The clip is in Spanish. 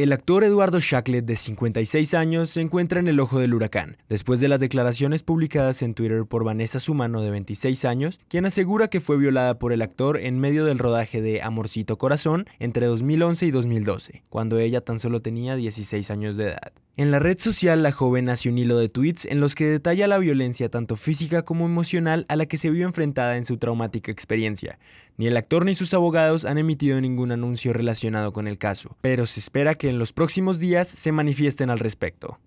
El actor Eduardo Shacklet, de 56 años, se encuentra en el ojo del huracán, después de las declaraciones publicadas en Twitter por Vanessa Sumano, de 26 años, quien asegura que fue violada por el actor en medio del rodaje de Amorcito Corazón entre 2011 y 2012, cuando ella tan solo tenía 16 años de edad. En la red social, la joven hace un hilo de tweets en los que detalla la violencia tanto física como emocional a la que se vio enfrentada en su traumática experiencia. Ni el actor ni sus abogados han emitido ningún anuncio relacionado con el caso, pero se espera que en los próximos días se manifiesten al respecto.